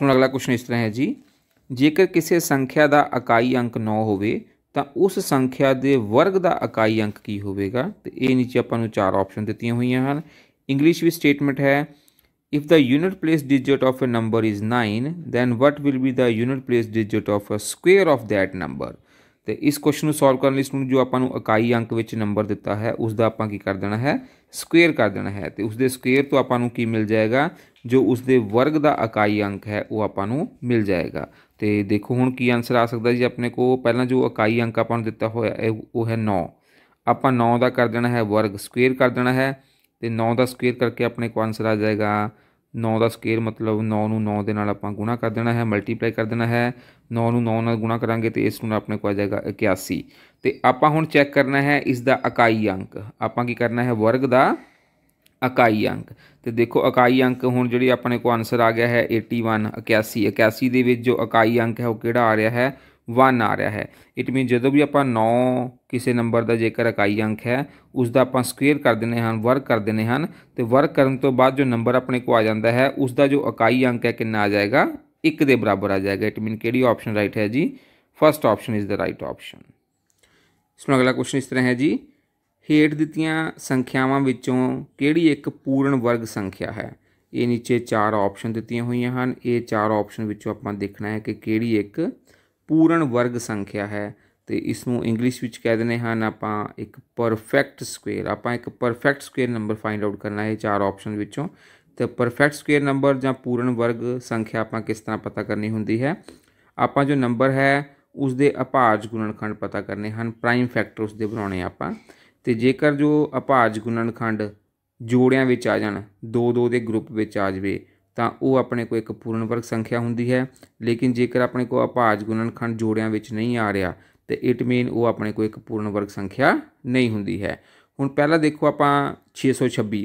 ਹੁਣ ਅਗਲਾ ਕੁਐਸਚਨ ਇਸ ਤਰ੍ਹਾਂ ਹੈ ਜੀ ਜੇਕਰ ਕਿਸੇ ਸੰਖਿਆ ਦਾ ਇਕਾਈ ਅੰਕ 9 ਹੋਵੇ ਤਾਂ ਉਸ ਸੰਖਿਆ ਦੇ ਵਰਗ ਦਾ ਇਕਾਈ ਅੰਕ ਕੀ ਹੋਵੇਗਾ ਤੇ ਇਹ ਨੀਚੇ ਆਪਾਂ ਨੂੰ ਚਾਰ ਆਪਸ਼ਨ ਦਿੱਤੀਆਂ ਹੋਈਆਂ ਹਨ ਇੰਗਲਿਸ਼ ਵਿੱਚ ਸਟੇਟਮੈਂਟ ਹੈ if the unit place digit of a number is 9 then what will be the unit place digit of a square of that number ਤੇ ਇਸ ਕੁਐਸਚਨ ਨੂੰ ਸੋਲਵ ਕਰਨ ਲਈ ਸਾਨੂੰ ਜੋ ਆਪਾਂ ਨੂੰ ਇਕਾਈ ਅੰਕ ਵਿੱਚ ਨੰਬਰ ਦਿੱਤਾ ਹੈ ਉਸ ਦਾ ਆਪਾਂ ਕੀ ਕਰ ਦੇਣਾ ਹੈ ਸਕੁਅਰ ਕਰ ਦੇਣਾ ਹੈ ਤੇ ਉਸ ਦੇ ਸਕੁਅਰ ਤੋਂ ਆਪਾਂ ਨੂੰ ਕੀ ਮਿਲ ਜਾਏਗਾ ਜੋ ਉਸ ਦੇ ਵਰਗ ਦਾ ਇਕਾਈ ਅੰਕ ਹੈ ਉਹ ਆਪਾਂ ਨੂੰ ਮਿਲ ਜਾਏਗਾ ਤੇ ਦੇਖੋ ਹੁਣ ਕੀ ਆਨਸਰ ਆ ਸਕਦਾ ਜੀ ਆਪਣੇ ਕੋ ਪਹਿਲਾਂ ਜੋ ਇਕਾਈ ਅੰਕ ਆਪਾਂ ਨੂੰ ਦਿੱਤਾ ਹੋਇਆ ਹੈ ਉਹ ਹੈ 9 ਆਪਾਂ 9 ਦਾ ਕਰ ਦੇਣਾ ਹੈ ਵਰਗ ਸਕੁਅਰ ਕਰ ਦੇਣਾ ਹੈ ਤੇ 9 ਦਾ ਸਕੁਅਰ ਕਰਕੇ ਆਪਣੇ ਕੋ ਆਨਸਰ ਆ ਜਾਏਗਾ 9 ਦਾ ਸਕੁਅਰ ਮਤਲਬ 9 ਨੂੰ 9 ਦੇ ਨਾਲ ਆਪਾਂ ਗੁਣਾ ਕਰ ਦੇਣਾ ਹੈ ਮਲਟੀਪਲਾਈ ਕਰ ਦੇਣਾ ਹੈ 9 ਨੂੰ 9 ਨਾਲ ਗੁਣਾ ਕਰਾਂਗੇ ਤੇ ਇਸ ਨੂੰ ਆਪਣੇ ਕੋ ਆ ਜਾਏਗਾ 81 ਤੇ ਆਪਾਂ ਹੁਣ ਚੈੱਕ ਕਰਨਾ ਹੈ ਇਸ ਦਾ ਇਕਾਈ ਅੰਕ ਆਪਾਂ ਕੀ ਕਰਨਾ ਹੈ ਵਰਗ ਦਾ ਇਕਾਈ ਅੰਕ ਤੇ ਦੇਖੋ ਇਕਾਈ ਅੰਕ ਹੁਣ ਜਿਹੜੀ ਆਪਣੇ ਕੋ ਆਨਸਰ ਆ ਗਿਆ ਹੈ 81 81 81 ਦੇ ਵਿੱਚ ਜੋ ਇਕਾਈ ਅੰਕ ਹੈ ਉਹ ਕਿਹੜਾ ਆ ਰਿਹਾ ਹੈ 1 ਆ ਰਿਹਾ ਹੈ ਇਟ ਮੀਨ ਜਦੋਂ ਵੀ ਆਪਾਂ 9 ਕਿਸੇ ਨੰਬਰ ਦਾ ਜੇਕਰ ਇਕਾਈ ਅੰਕ ਹੈ ਉਸ ਦਾ ਆਪਾਂ ਸਕੁਅਰ ਕਰ ਦਿੰਨੇ ਹਨ ਵਰਗ ਕਰ ਦਿੰਨੇ ਹਨ ਤੇ ਵਰਗ ਕਰਨ ਤੋਂ ਬਾਅਦ ਜੋ ਨੰਬਰ ਆਪਣੇ ਕੋ ਆ ਜਾਂਦਾ ਹੈ ਉਸ ਦਾ ਜੋ ਇਕਾਈ ਅੰਕ ਹੈ ਕਿੰਨਾ ਆ ਜਾਏਗਾ 1 ਦੇ ਬਰਾਬਰ ਆ ਜਾਏਗਾ ਇਟ ਮੀਨ ਕਿਹੜੀ ਆਪਸ਼ਨ ਰਾਈਟ ਹੈ ਜੀ first option is the right option ਇਸ ਤੋਂ ਅਗਲਾ ਕੁਐਸਚਨ ਇਸ ਤਰ੍ਹਾਂ ਹੈ ਜੀ ਹੇਠ ਦਿੱਤੀਆਂ ਸੰਖਿਆਵਾਂ ਵਿੱਚੋਂ ਕਿਹੜੀ ਇੱਕ ਪੂਰਨ ਵਰਗ ਸੰਖਿਆ ਹੈ ਇਹ ਨੀਚੇ ਚਾਰ ਆਪਸ਼ਨ ਦਿੱਤੀਆਂ ਹੋਈਆਂ ਹਨ ਇਹ ਚਾਰ ਆਪਸ਼ਨ ਵਿੱਚੋਂ ਆਪਾਂ ਦੇਖਣਾ ਹੈ ਕਿ ਕਿਹੜੀ ਇੱਕ ਪੂਰਨ ਵਰਗ ਸੰਖਿਆ ਹੈ ਤੇ ਇਸ ਨੂੰ ਇੰਗਲਿਸ਼ ਵਿੱਚ ਕਹਿ ਦਿੰਦੇ ਹਨ ਆਪਾਂ ਇੱਕ ਪਰਫੈਕਟ ਸਕੁਅਰ ਆਪਾਂ ਇੱਕ perfect square number find out ਕਰਨਾ ਹੈ ਚਾਰ ਆਪਸ਼ਨ ਵਿੱਚੋਂ ਤੇ ਪਰਫੈਕਟ ਸਕੁਅਰ ਨੰਬਰ ਜਾਂ ਪੂਰਨ ਵਰਗ ਸੰਖਿਆ ਆਪਾਂ ਕਿਸ ਤਰ੍ਹਾਂ ਪਤਾ ਕਰਨੀ ਹੁੰਦੀ ਹੈ ਆਪਾਂ ਜੋ ਨੰਬਰ ਹੈ ਉਸ ਦੇ ਅਪਾਜ ਗੁਣਨਖੰਡ ਪਤਾ ਕਰਨੇ ਹਨ ਪ੍ਰਾਈਮ ਫੈਕਟਰ ਉਸ ਦੇ ਬਣਾਉਣੇ ਆਪਾਂ ਤੇ ਜੇਕਰ ਜੋ ਅਪਾਜ ਗੁਣਨਖੰਡ ਜੋੜਿਆਂ ਵਿੱਚ ਆ ਜਾਣ ਦੋ ਦੋ ਦੇ ਗਰੁੱਪ ਵਿੱਚ ਆ ਜਵੇ ਤਾਂ ਉਹ ਆਪਣੇ ਕੋਲ ਇੱਕ ਪੂਰਨ ਵਰਗ ਸੰਖਿਆ ਹੁੰਦੀ ਹੈ ਲੇਕਿਨ ਜੇਕਰ ਆਪਣੇ ਕੋਲ ਅਪਾਜ ਗੁਣਨਖੰਡ ਜੋੜਿਆਂ ਵਿੱਚ ਨਹੀਂ ਆ ਰਿਹਾ ਤੇ ਇਟ ਮੀਨ ਉਹ ਆਪਣੇ ਕੋਲ ਇੱਕ ਪੂਰਨ ਵਰਗ ਸੰਖਿਆ ਨਹੀਂ ਹੁੰਦੀ ਹੈ ਹੁਣ ਪਹਿਲਾਂ ਦੇਖੋ ਆਪਾਂ 626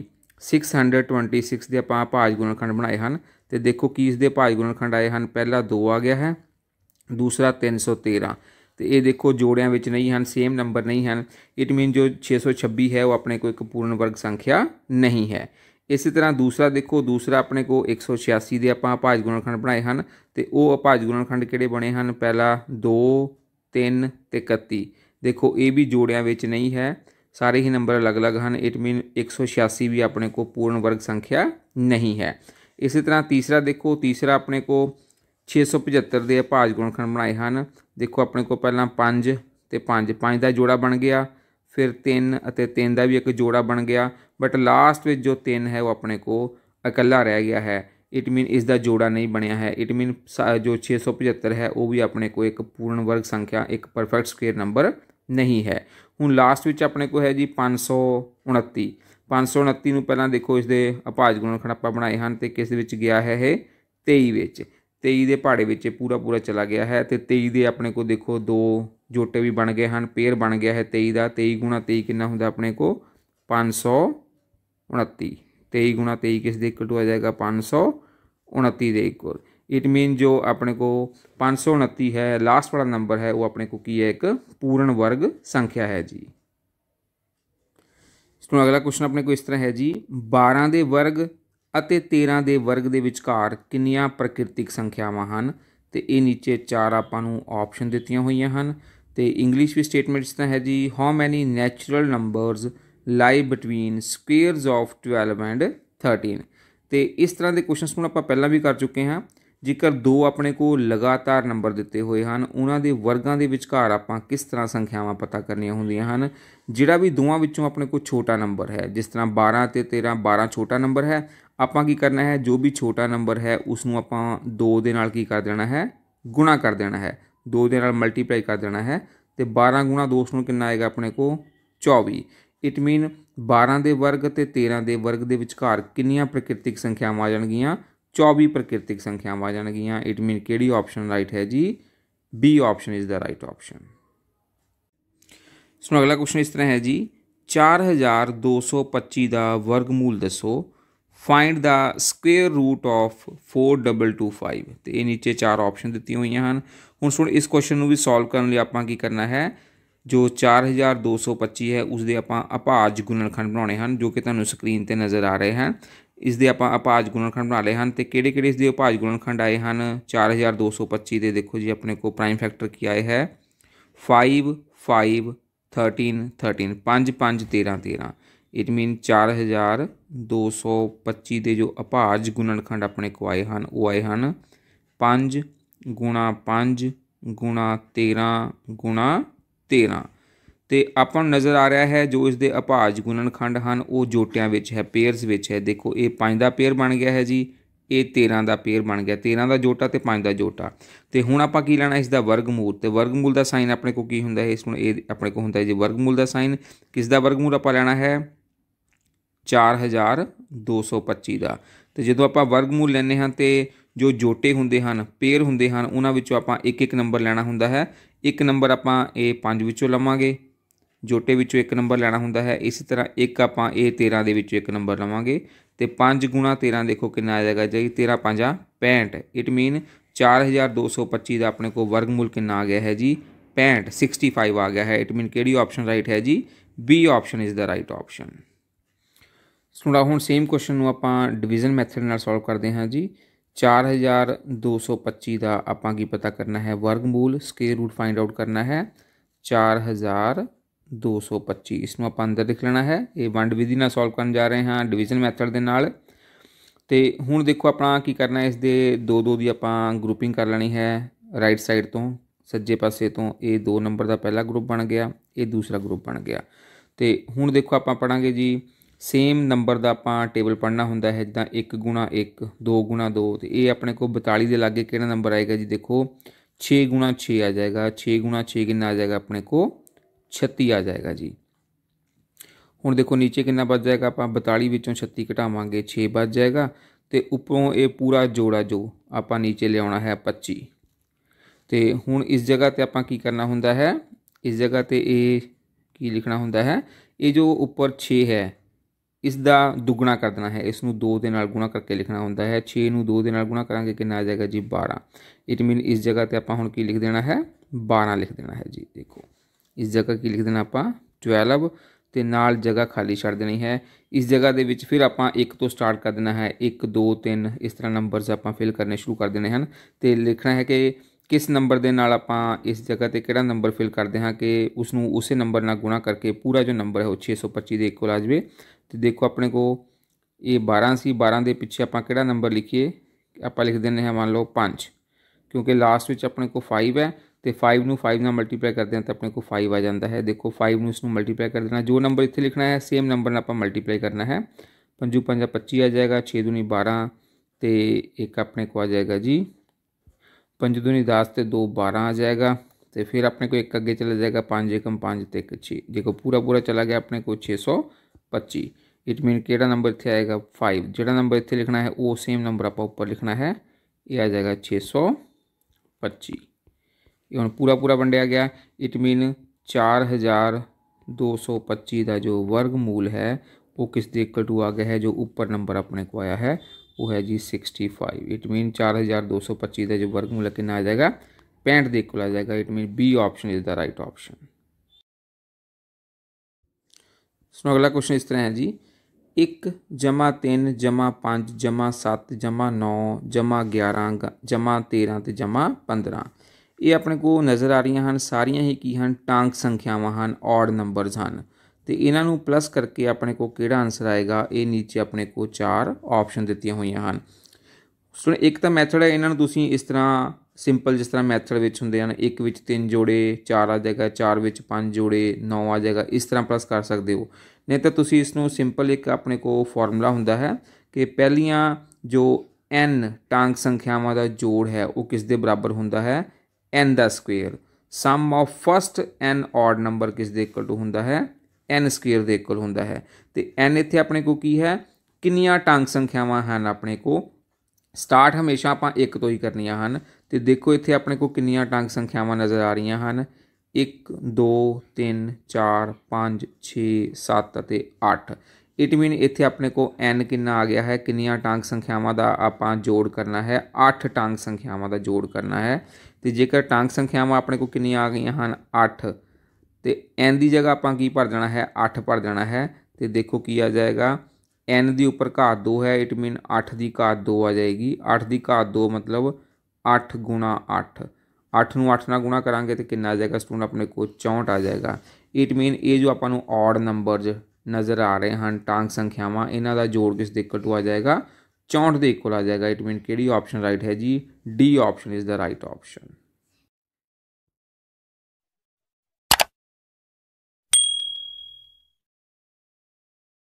626 ਦੇ ਆਪਾਂ ਅਪਾਜ ਗੁਣਨਖੰਡ ਬਣਾਏ ਹਨ ਤੇ ਦੇਖੋ ਕੀ ਇਸ ਦੇ ਭਾਜ ਗੁਣਨਖੰਡ ਆਏ ਹਨ ਪਹਿਲਾ 2 ਆ ਗਿਆ ਹੈ ਦੂਸਰਾ 313 ਤੇ ਇਹ ਦੇਖੋ ਜੋੜਿਆਂ ਵਿੱਚ ਨਹੀਂ ਹਨ ਸੇਮ ਨੰਬਰ ਨਹੀਂ ਹਨ ਇਟ ਮੀਨ ਜੋ 626 ਹੈ ਉਹ ਆਪਣੇ ਕੋਲ ਇੱਕ ਪੂਰਨ ਵਰਗ ਸੰਖਿਆ ਨਹੀਂ ਹੈ ਇਸੇ ਤਰ੍ਹਾਂ ਦੂਸਰਾ ਦੇਖੋ ਦੂਸਰਾ ਆਪਣੇ ਕੋ 186 ਦੇ ਆਪਾਂ ਅਪਾਜ ਗੁਣਨਖੰਡ ਬਣਾਏ ਹਨ ਤੇ ਉਹ ਅਪਾਜ ਗੁਣਨਖੰਡ ਕਿਹੜੇ ਬਣੇ ਹਨ ਪਹਿਲਾ 2 3 ਤੇ 31 ਦੇਖੋ ਇਹ ਵੀ ਜੋੜਿਆਂ ਵਿੱਚ ਨਹੀਂ ਹੈ ਸਾਰੇ ਹੀ ਨੰਬਰ ਅਲੱਗ-ਅਲੱਗ ਹਨ ਇਟ ਮੀਨ 186 ਵੀ ਆਪਣੇ ਕੋ ਪੂਰਨ ਵਰਗ ਸੰਖਿਆ ਨਹੀਂ ਹੈ ਇਸੇ ਤਰ੍ਹਾਂ ਤੀਸਰਾ ਦੇਖੋ ਤੀਸਰਾ ਆਪਣੇ ਕੋ 675 ਦੇ ਭਾਜ ਗੁਣਖੰਡ ਬਣਾਏ ਹਨ ਦੇਖੋ ਆਪਣੇ ਕੋਲ ਪਹਿਲਾਂ 5 ਤੇ 5 5 ਦਾ ਜੋੜਾ ਬਣ ਗਿਆ ਫਿਰ 3 ਅਤੇ 3 ਦਾ ਵੀ ਇੱਕ ਜੋੜਾ ਬਣ ਗਿਆ ਬਟ ਲਾਸਟ ਵਿੱਚ ਜੋ 3 ਹੈ ਉਹ ਆਪਣੇ ਕੋਲ ਇਕੱਲਾ ਰਹਿ ਗਿਆ ਹੈ ਇਟ ਮੀਨ ਇਸ ਦਾ ਜੋੜਾ ਨਹੀਂ ਬਣਿਆ ਹੈ ਇਟ ਮੀਨ ਜੋ 675 ਹੈ ਉਹ ਵੀ ਆਪਣੇ ਕੋਲ ਇੱਕ ਪੂਰਨ ਵਰਗ ਸੰਖਿਆ ਇੱਕ ਪਰਫੈਕਟ ਸਕੁਅਰ ਨੰਬਰ ਨਹੀਂ ਹੈ ਹੁਣ ਲਾਸਟ ਵਿੱਚ ਆਪਣੇ ਕੋਲ ਹੈ ਜੀ 529 529 ਨੂੰ ਪਹਿਲਾਂ ਦੇਖੋ ਇਸ ਦੇ ਅਪਾਜ ਗੁਣਨਖੰਡ ਆਪਾਂ ਬਣਾਏ ਹਨ ਤੇ ਕਿਸ ਦੇ ਵਿੱਚ ਗਿਆ ਹੈ ਇਹ 23 ਵਿੱਚ 23 ਦੇ ਪਹਾੜੇ ਵਿੱਚ ਪੂਰਾ ਪੂਰਾ ਚਲਾ ਗਿਆ ਹੈ ਤੇ 23 ਦੇ ਆਪਣੇ ਕੋ ਦੇਖੋ ਦੋ ਜੋਟੇ ਵੀ ਬਣ ਗਏ ਹਨ ਪੇਰ ਬਣ ਗਿਆ ਹੈ 23 ਦਾ 23 ਗੁਣਾ 23 ਕਿੰਨਾ ਹੁੰਦਾ ਆਪਣੇ ਕੋ 529 23 ਗੁਣਾ 23 ਕਿਸ ਦੇ ਇਕੁਅਲ ਟੂ ਆ ਜਾਏਗਾ 529 ਦੇ ਇਕੁਅਲ ਇਟ ਮੀਨ ਜੋ ਆਪਣੇ ਕੋ 529 ਹੈ ਲਾਸਟ ਵਾਲਾ ਨੰਬਰ ਹੈ ਉਹ ਆਪਣੇ ਕੋ ਕੀ ਹੈ ਇੱਕ ਪੂਰਨ ਵਰਗ ਸੰਖਿਆ ਹੈ ਜੀ ਇਸ ਤੋਂ ਅਗਲਾ ਕੁਐਸਚਨ ਆਪਣੇ ਕੋ ਇਸ ਤਰ੍ਹਾਂ ਹੈ ਜੀ 12 ਦੇ ਵਰਗ ਅਤੇ 13 ਦੇ ਵਰਗ ਦੇ ਵਿਚਕਾਰ ਕਿੰਨੀਆਂ ਪ੍ਰਕਿਰਤਿਕ ਸੰਖਿਆਵਾਂ ਹਨ ਤੇ ਇਹ ਨੀਚੇ ਚਾਰ ਆਪਾਂ ਨੂੰ ਆਪਸ਼ਨ ਦਿੱਤੀਆਂ ਹੋਈਆਂ ਹਨ ਤੇ ਇੰਗਲਿਸ਼ ਵੀ ਸਟੇਟਮੈਂਟਸ ਤਾਂ ਹੈ ਜੀ how many natural numbers lie between squares of 12 and 13 ਤੇ ਇਸ ਤਰ੍ਹਾਂ ਦੇ ਕੁਐਸਚਨਸ ਨੂੰ ਆਪਾਂ ਪਹਿਲਾਂ ਵੀ ਕਰ ਚੁੱਕੇ ਹਾਂ ਜੇਕਰ ਦੋ ਆਪਣੇ ਕੋ ਲਗਾਤਾਰ ਨੰਬਰ ਦਿੱਤੇ ਹੋਏ ਹਨ ਉਹਨਾਂ ਦੇ ਵਰਗਾਂ ਦੇ ਵਿਚਕਾਰ ਆਪਾਂ ਕਿਸ ਤਰ੍ਹਾਂ ਸੰਖਿਆਵਾਂ ਪਤਾ ਕਰਨੀਆਂ ਹੁੰਦੀਆਂ ਹਨ ਜਿਹੜਾ ਵੀ ਦੋਵਾਂ ਵਿੱਚੋਂ ਆਪਣੇ ਕੋ ਛੋਟਾ ਨੰਬਰ ਹੈ ਜਿਸ ਤਰ੍ਹਾਂ 12 ਤੇ 13 12 ਛੋਟਾ ਨੰਬਰ ਹੈ ਆਪਾਂ ਕੀ ਕਰਨਾ ਹੈ ਜੋ ਵੀ ਛੋਟਾ ਨੰਬਰ ਹੈ ਉਸ ਨੂੰ ਆਪਾਂ 2 ਦੇ ਨਾਲ ਕੀ ਕਰ ਦੇਣਾ ਹੈ ਗੁਣਾ ਕਰ ਦੇਣਾ ਹੈ 2 ਦੇ ਨਾਲ ਮਲਟੀਪਲਾਈ ਕਰ ਦੇਣਾ ਹੈ ਤੇ 12 ਗੁਣਾ 2 ਨੂੰ ਕਿੰਨਾ ਆਏਗਾ ਆਪਣੇ ਕੋ 24 ਇਟ ਮੀਨ 12 ਦੇ ਵਰਗ ਤੇ 13 ਦੇ ਵਰਗ ਦੇ ਵਿਚਕਾਰ ਕਿੰਨੀਆਂ ਪ੍ਰਕਿਰਤਿਕ ਸੰਖਿਆਵਾਂ ਆ ਜਾਣਗੀਆਂ 24 ਪ੍ਰਕਿਰਤਿਕ ਸੰਖਿਆਵਾਂ ਆ ਜਾਣਗੀਆਂ ਇਟ ਮੀਨ ਕਿਹੜੀ ਆਪਸ਼ਨ ਰਾਈਟ ਹੈ ਜੀ B option is the right option so ਅਗਲਾ ਕੁਐਸਚਨ ਇਸ ਤਰ੍ਹਾਂ ਹੈ ਜੀ 4225 ਦਾ ਵਰਗਮੂਲ ਦੱਸੋ find the square root of 4225 ਤੇ ਇਹ ਨੀਚੇ ਚਾਰ ਆਪਸ਼ਨ ਦਿੱਤੀਆਂ ਹੋਈਆਂ ਹਨ ਹੁਣ ਸੁਣ ਇਸ ਕੁਐਸਚਨ ਨੂੰ ਵੀ ਸੋਲਵ ਕਰਨ ਲਈ ਆਪਾਂ ਕੀ ਕਰਨਾ ਹੈ ਜੋ 4225 ਹੈ ਉਸ ਦੇ ਆਪਾਂ ਅਪਾਜ ਗੁਣਨਖੰਡ ਬਣਾਉਣੇ ਹਨ ਜੋ ਕਿ ਤੁਹਾਨੂੰ ਸਕਰੀਨ ਤੇ ਨਜ਼ਰ ਆ ਰਹੇ ਹਨ ਇਸ ਦੇ ਆਪਾਂ ਅਪਾਜ ਗੁਣਨਖੰਡ ਬਣਾ ਲਏ ਹਨ ਤੇ ਕਿਹੜੇ ਕਿਹੜੇ ਇਸ ਦੇ ਅਪਾਜ ਗੁਣਨਖੰਡ ਆਏ ਹਨ 4225 ਦੇ ਦੇਖੋ ਜੀ ਆਪਣੇ ਕੋ ਪ੍ਰਾਈਮ ਫੈਕਟਰ ਕੀ ਆਏ ਹੈ 5 5 13 13 5 5 13 13 ਇਟ ਮੀਨ 4225 ਦੇ ਜੋ ਅਭਾਜ ਗੁਣਨਖੰਡ ਆਪਣੇ ਕੋ ਆਏ ਹਨ ਉਹ ਆਏ ਹਨ 5 ਗੁਣਾ 5 ਗੁਣਾ 13 ਗੁਣਾ 13 ਤੇ ਆਪਾਂ ਨੂੰ ਨਜ਼ਰ ਆ ਰਿਹਾ ਹੈ ਜੋ ਇਸ ਦੇ ਅਭਾਜ ਗੁਣਨਖੰਡ ਹਨ ਉਹ ਜੋਟਿਆਂ ਵਿੱਚ ਹੈ ਪੇਅਰਸ ਵਿੱਚ ਹੈ ਦੇਖੋ ਇਹ 5 ਦਾ ਪੇਅਰ ਬਣ ਗਿਆ ਹੈ ਜੀ ਇਹ 13 ਦਾ ਪੇਅਰ ਬਣ ਗਿਆ 13 ਦਾ ਜੋਟਾ ਤੇ 5 ਦਾ ਜੋਟਾ ਤੇ ਹੁਣ ਆਪਾਂ ਕੀ ਲੈਣਾ ਇਸ ਦਾ ਵਰਗਮੂਲ ਤੇ ਵਰਗਮੂਲ ਦਾ ਸਾਈਨ ਆਪਣੇ ਕੋ ਕੀ ਹੁੰਦਾ ਹੈ ਇਸ ਨੂੰ ਇਹ ਆਪਣੇ ਕੋ ਹੁੰਦਾ ਹੈ ਜੀ ਵਰਗਮੂਲ ਦਾ ਸਾਈਨ ਕਿਸ ਦਾ ਵਰਗਮੂਲ ਆਪਾਂ ਲੈਣਾ ਹੈ 4225 ਦਾ ਤੇ ਜਦੋਂ ਆਪਾਂ ਵਰਗਮੂਲ ਲੈਨੇ ਹਾਂ ਤੇ ਜੋ ਜੋਟੇ ਹੁੰਦੇ ਹਨ ਪੇਅਰ ਹੁੰਦੇ ਹਨ ਉਹਨਾਂ ਵਿੱਚੋਂ ਆਪਾਂ ਇੱਕ ਇੱਕ ਨੰਬਰ ਲੈਣਾ ਹੁੰਦਾ ਹੈ ਇੱਕ ਨੰਬਰ ਆਪਾਂ ਇਹ 5 ਵਿੱਚੋਂ ਲਵਾਂਗੇ ਜੋਟੇ ਵਿੱਚੋਂ ਇੱਕ ਨੰਬਰ ਲੈਣਾ ਹੁੰਦਾ ਹੈ ਇਸੇ ਤਰ੍ਹਾਂ ਇੱਕ ਆਪਾਂ ਇਹ 13 ਦੇ ਵਿੱਚੋਂ ਇੱਕ ਨੰਬਰ ਲਵਾਂਗੇ ਤੇ 5 13 ਦੇਖੋ ਕਿੰਨਾ ਆ ਜਾਏਗਾ ਜੀ 13 5 65 ਇਟ ਮੀਨ 4225 ਦਾ ਆਪਣੇ ਕੋਲ ਵਰਗਮੂਲ ਕਿੰਨਾ ਆ ਗਿਆ ਹੈ ਜੀ 65 65 ਆ ਗਿਆ ਹੈ ਇਟ ਮੀਨ ਕਿਹੜੀ ਆਪਸ਼ਨ ਰਾਈਟ ਹੈ ਜੀ B option is the right option ਸੁਣਾ ਹੁਣ ਸੇਮ ਕੁਐਸਚਨ ਨੂੰ ਆਪਾਂ ਡਿਵੀਜ਼ਨ ਮੈਥਡ ਨਾਲ ਸੋਲਵ ਕਰਦੇ ਹਾਂ ਜੀ 4225 ਦਾ ਆਪਾਂ ਕੀ ਪਤਾ ਕਰਨਾ ਹੈ ਵਰਗਮੂਲ ਸਕੁਅਰ ਰੂਟ ਫਾਈਂਡ ਆਊਟ ਕਰਨਾ ਹੈ 4225 ਇਸ ਨੂੰ ਆਪਾਂ ਅੰਦਰ ਲਿਖ ਲੈਣਾ ਹੈ ਇਹ ਵੰਡ ਵਿਧੀ ਨਾਲ ਸੋਲਵ ਕਰਨ ਜਾ ਰਹੇ ਹਾਂ ਡਿਵੀਜ਼ਨ ਮੈਥਡ ਦੇ ਨਾਲ ਤੇ ਹੁਣ ਦੇਖੋ ਆਪਣਾ ਕੀ ਕਰਨਾ ਹੈ ਇਸ ਦੇ ਦੋ ਦੋ ਦੀ ਆਪਾਂ ਗਰੁੱਪਿੰਗ ਕਰ ਲੈਣੀ ਹੈ ਰਾਈਟ ਸਾਈਡ ਤੋਂ ਸੱਜੇ ਪਾਸੇ ਤੋਂ ਇਹ ਦੋ ਨੰਬਰ ਦਾ ਪਹਿਲਾ ਗਰੁੱਪ ਬਣ ਗਿਆ ਇਹ ਦੂਸਰਾ ਗਰੁੱਪ ਬਣ ਗਿਆ ਤੇ ਹੁਣ ਦੇਖੋ ਆਪਾਂ ਪੜਾਂਗੇ ਜੀ सेम नंबर का अपना टेबल पढ़ना होंगे है जिदा एक गुणा एक दो गुणा दो ये अपने को बताली के लागे कि नंबर आएगा जी देखो छे गुणा छे आ जाएगा छे गुणा छे कि आ जाएगा अपने को छत्ती आ जाएगा जी हूँ देखो नीचे कि बच जाएगा आप बताली छत्ती घटावे छे बच जाएगा तो उपरों ये पूरा जोड़ा जो आप नीचे लिया है पच्ची तो हूँ इस जगह पर आप करना होंगे है इस जगह पर ये लिखना होंगे है ये जो उपर छे है ਇਸ ਦਾ ਦੁੱਗਣਾ ਕਰ ਦੇਣਾ ਹੈ ਇਸ ਨੂੰ 2 ਦੇ ਨਾਲ ਗੁਣਾ ਕਰਕੇ ਲਿਖਣਾ ਹੁੰਦਾ ਹੈ 6 ਨੂੰ 2 ਦੇ ਨਾਲ ਗੁਣਾ ਕਰਾਂਗੇ ਕਿੰਨਾ ਆ ਜਾਏਗਾ ਜੀ 12 ਇਟ ਮੀਨ ਇਸ ਜਗ੍ਹਾ ਤੇ ਆਪਾਂ ਹੁਣ ਕੀ ਲਿਖ ਦੇਣਾ ਹੈ 12 ਲਿਖ ਦੇਣਾ ਹੈ ਜੀ ਦੇਖੋ ਇਸ ਜਗ੍ਹਾ ਕੀ ਲਿਖ ਦੇਣਾ ਆਪਾਂ 12 ਤੇ ਨਾਲ ਜਗ੍ਹਾ ਖਾਲੀ ਛੱਡ ਦੇਣੀ ਹੈ ਇਸ ਜਗ੍ਹਾ ਦੇ ਵਿੱਚ ਫਿਰ ਆਪਾਂ 1 ਤੋਂ ਸਟਾਰਟ ਕਰ ਦੇਣਾ ਹੈ 1 2 3 ਇਸ ਤਰ੍ਹਾਂ ਨੰਬਰਸ ਆਪਾਂ ਫਿਲ ਕਰਨੇ ਸ਼ੁਰੂ ਕਰ ਦੇਣੇ ਹਨ ਤੇ ਲਿਖਣਾ ਹੈ ਕਿ ਕਿਸ ਨੰਬਰ ਦੇ ਨਾਲ ਆਪਾਂ ਇਸ ਜਗ੍ਹਾ ਤੇ ਕਿਹੜਾ ਨੰਬਰ ਫਿਲ ਕਰਦੇ ਹਾਂ ਕਿ ਉਸ ਨੂੰ ਉਸੇ ਨੰਬਰ ਨਾਲ ਗੁਣਾ ਕਰਕੇ ਪੂਰਾ ਜੋ ਨੰਬਰ ਹੈ ਉਹ 625 ਦੇ ਇਕੁਅਲ ਆ ਜਾਵੇ तो देखो अपने को बारह से बारह के पिछे आप नंबर लिखिए आप लिख दें मान लो पांच क्योंकि लास्ट में अपने को फाइव है तो फाइव में फाइव न मल्टीप्लाई करते हैं तो अपने को फाइव आ जाता है देखो फाइव में उसको मल्टीप्लाई कर देना जो नंबर इतने लिखना है सेम नंबर ने अपना मल्टीप्लाई करना है पंजू पंजा पच्ची आ जाएगा छे दूनी बारह तो एक अपने को आ जाएगा जी पंज दूनी दस तो दो बारह आ जाएगा तो फिर अपने को एक अगे चला जाएगा पाँच एकम पाँच तो एक छे देखो पूरा पूरा चला गया अपने को छे सौ पच्ची इट मीन कि नंबर इतने आएगा फाइव जो नंबर इतने लिखना है वो सेम नंबर आप उपर लिखना है ये आ जाएगा छे सौ पच्ची ये हम पूरा पूरा वंडिया गया इट मीन चार हज़ार दो सौ पच्ची का जो वर्ग मूल है वो किस दे टू आ गया है जो ऊपर नंबर अपने को आया है वो है जी सिक्सटी फाइव इट मीन चार हज़ार दो सौ पच्चीस का जो वर्ग है कि आ जाएगा पैंठ देख आ जाएगा it mean B option is the right option so ਅਗਲਾ ਕੁਐਸਚਨ ਇਸ ਤਰ੍ਹਾਂ ਹੈ ਜੀ 1 ਜਮਾ 3 ਜਮਾ 5 ਜਮਾ 7 ਜਮਾ 9 ਜਮਾ 11 ਜਮਾ 13 ਤੇ ਜਮਾ 15 ਇਹ ਆਪਣੇ ਕੋ ਨਜ਼ਰ ਆ ਰਹੀਆਂ ਹਨ ਸਾਰੀਆਂ ਹੀ ਕੀ ਹਨ ਟਾਂਕ ਸੰਖਿਆਵਾਂ ਹਨ ਔਡ ਨੰਬਰਸ ਹਨ ਤੇ ਇਹਨਾਂ ਨੂੰ ਪਲੱਸ ਕਰਕੇ ਆਪਣੇ ਕੋ ਕਿਹੜਾ ਆਨਸਰ ਆਏਗਾ ਇਹ ਨੀਚੇ ਆਪਣੇ ਕੋ ਚਾਰ ਆਪਸ਼ਨ ਦਿੱਤੀਆਂ ਹੋਈਆਂ ਹਨ ਸੋ ਇੱਕ ਤਾਂ ਮੈਥਡ ਹੈ ਇਹਨਾਂ ਨੂੰ ਤੁਸੀਂ ਇਸ ਤਰ੍ਹਾਂ ਸਿੰਪਲ ਜਿਸ ਤਰ੍ਹਾਂ ਮੈਥਡ ਵਿੱਚ ਹੁੰਦੇ ਹਨ ਇੱਕ ਵਿੱਚ ਤਿੰਨ ਜੋੜੇ ਚਾਰ ਆ ਜਾਏਗਾ ਚਾਰ ਵਿੱਚ ਪੰਜ ਜੋੜੇ ਨੌ ਆ ਜਾਏਗਾ ਇਸ ਤਰ੍ਹਾਂ ਪਲੱਸ ਕਰ ਸਕਦੇ ਹੋ ਨਹੀਂ ਤਾਂ ਤੁਸੀਂ ਇਸ ਨੂੰ ਸਿੰਪਲ ਇੱਕ ਆਪਣੇ ਕੋ ਫਾਰਮੂਲਾ ਹੁੰਦਾ ਹੈ ਕਿ ਪਹਿਲੀਆਂ ਜੋ n ਟਾਂਗ ਸੰਖਿਆਵਾਂ ਦਾ ਜੋੜ ਹੈ ਉਹ ਕਿਸ ਦੇ ਬਰਾਬਰ ਹੁੰਦਾ ਹੈ n ਦਾ square sum of first n odd number ਕਿਸ ਦੇ ਇਕੁਅਲ ਟੂ ਹੁੰਦਾ ਹੈ n ਸਕੁਅਰ ਦੇ ਇਕੁਅਲ ਹੁੰਦਾ ਹੈ ਤੇ n ਇੱਥੇ ਆਪਣੇ ਕੋ ਕੀ ਹੈ ਕਿੰਨੀਆਂ ਟਾਂਗ ਸੰਖਿਆਵਾਂ ਹਨ ਆਪਣੇ ਕੋ ਸਟਾਰਟ ਹਮੇਸ਼ਾ ਆਪਾਂ ਇੱਕ ਤੋਂ ਹੀ ਕਰਨੀਆਂ ਹਨ ਤੇ ਦੇਖੋ ਇੱਥੇ ਆਪਣੇ ਕੋਲ ਕਿੰਨੀਆਂ ਟਾਂਗ ਸੰਖਿਆਵਾਂ ਨਜ਼ਰ ਆ ਰਹੀਆਂ ਹਨ 1 2 3 4 5 6 7 ਅਤੇ 8 ਇਟ ਮੀਨ ਇੱਥੇ ਆਪਣੇ ਕੋ n ਕਿੰਨਾ ਆ ਗਿਆ ਹੈ ਕਿੰਨੀਆਂ ਟਾਂਗ ਸੰਖਿਆਵਾਂ ਦਾ ਆਪਾਂ ਜੋੜ ਕਰਨਾ ਹੈ 8 ਟਾਂਗ ਸੰਖਿਆਵਾਂ ਦਾ ਜੋੜ ਕਰਨਾ ਹੈ ਤੇ ਜੇਕਰ ਟਾਂਗ ਸੰਖਿਆਵਾਂ ਆਪਣੇ ਕੋ ਕਿੰਨੀਆਂ ਆ ਗਈਆਂ ਹਨ 8 ਤੇ n ਦੀ ਜਗ੍ਹਾ ਆਪਾਂ ਕੀ ਭਰ ਦੇਣਾ ਹੈ 8 ਭਰ ਦੇਣਾ ਹੈ ਤੇ ਦੇਖੋ ਕੀ ਆ ਜਾਏਗਾ n ਦੀ ਉੱਪਰ ਘਾਤ 2 ਹੈ ਇਟ ਮੀਨ 8 ਦੀ ਘਾਤ 2 ਆ ਜਾਏਗੀ 8 ਦੀ ਘਾਤ 2 ਮਤਲਬ 8 ਗੁਣਾ 8 8 ਨੂੰ 8 ਨਾਲ ਗੁਣਾ ਕਰਾਂਗੇ ਤੇ ਕਿੰਨਾ ਆ ਜਾਏਗਾ ਸਟੂਡੈਂਟ ਆਪਣੇ ਕੋਲ 64 ਆ ਜਾਏਗਾ ਇਟ ਮੀਨ ਇਹ ਜੋ ਆਪਾਂ ਨੂੰ ਆਡ ਨੰਬਰਸ ਨਜ਼ਰ ਆ ਰਹੇ ਹਨ ਟਾਂਗ ਸੰਖਿਆਵਾਂ ਇਹਨਾਂ ਦਾ ਜੋੜ ਕਿਸ ਦੇ ਇਕੁਅਲ ਟੂ ਆ ਜਾਏਗਾ 64 ਦੇ ਇਕੁਅਲ ਆ ਜਾਏਗਾ ਇਟ ਮੀਨ ਕਿਹੜੀ ਆਪਸ਼ਨ ਰਾਈਟ ਹੈ ਜੀ D option is the right option